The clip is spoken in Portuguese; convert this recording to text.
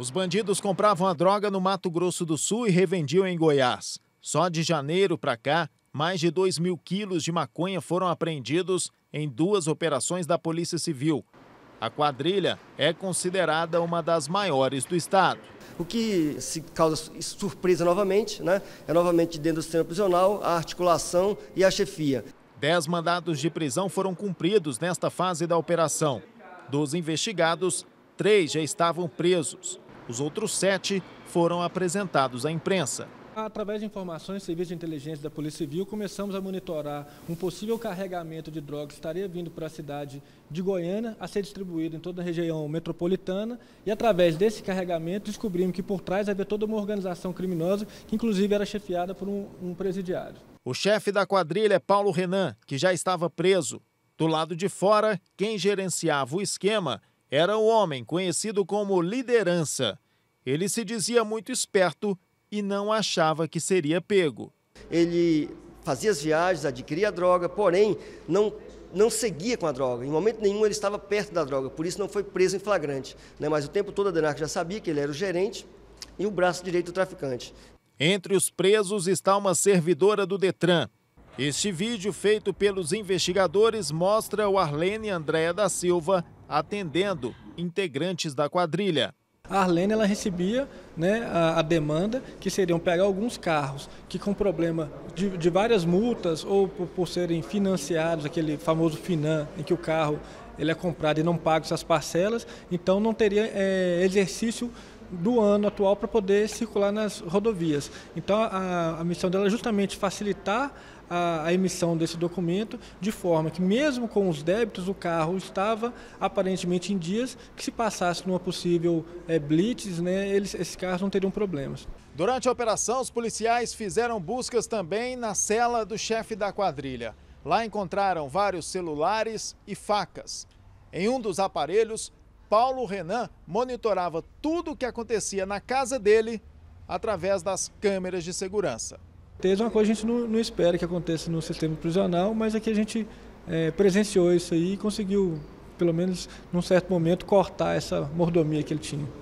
Os bandidos compravam a droga no Mato Grosso do Sul e revendiam em Goiás. Só de janeiro para cá, mais de 2 mil quilos de maconha foram apreendidos em duas operações da Polícia Civil. A quadrilha é considerada uma das maiores do estado. O que se causa surpresa novamente, né? É novamente dentro do sistema prisional, a articulação e a chefia. Dez mandados de prisão foram cumpridos nesta fase da operação. Dos investigados, três já estavam presos. Os outros sete foram apresentados à imprensa. Através de informações do Serviço de Inteligência da Polícia Civil, começamos a monitorar um possível carregamento de drogas que estaria vindo para a cidade de Goiânia a ser distribuído em toda a região metropolitana. E através desse carregamento, descobrimos que por trás havia toda uma organização criminosa, que inclusive era chefiada por um, um presidiário. O chefe da quadrilha é Paulo Renan, que já estava preso. Do lado de fora, quem gerenciava o esquema era um homem conhecido como liderança. Ele se dizia muito esperto e não achava que seria pego. Ele fazia as viagens, adquiria a droga, porém não não seguia com a droga. Em momento nenhum ele estava perto da droga, por isso não foi preso em flagrante. Né? Mas o tempo todo a Denarc já sabia que ele era o gerente e o braço direito do traficante. Entre os presos está uma servidora do Detran. Este vídeo feito pelos investigadores mostra o Arlene Andréa da Silva atendendo integrantes da quadrilha. A Arlene ela recebia né, a, a, demanda, que seriam pegar alguns carros que com problema de, de várias multas ou por, por, serem financiados, aquele famoso finan, em que o carro ele é comprado e não paga essas parcelas, então não teria é, exercício do ano atual para poder circular nas rodovias. Então, a, a missão dela é justamente facilitar a, a, emissão desse documento, de forma que, mesmo com os débitos, o carro estava aparentemente em dias, que se passasse numa possível é, blitz, né, eles, esses carros não teriam problemas. Durante a operação, os policiais fizeram buscas também na cela do chefe da quadrilha. Lá encontraram vários celulares e facas. Em um dos aparelhos, Paulo Renan monitorava tudo o que acontecia na casa dele através das câmeras de segurança. Teve uma coisa que a gente não, não espera que aconteça no sistema prisional, mas é que a gente é, presenciou isso aí e conseguiu, pelo menos num certo momento, cortar essa mordomia que ele tinha.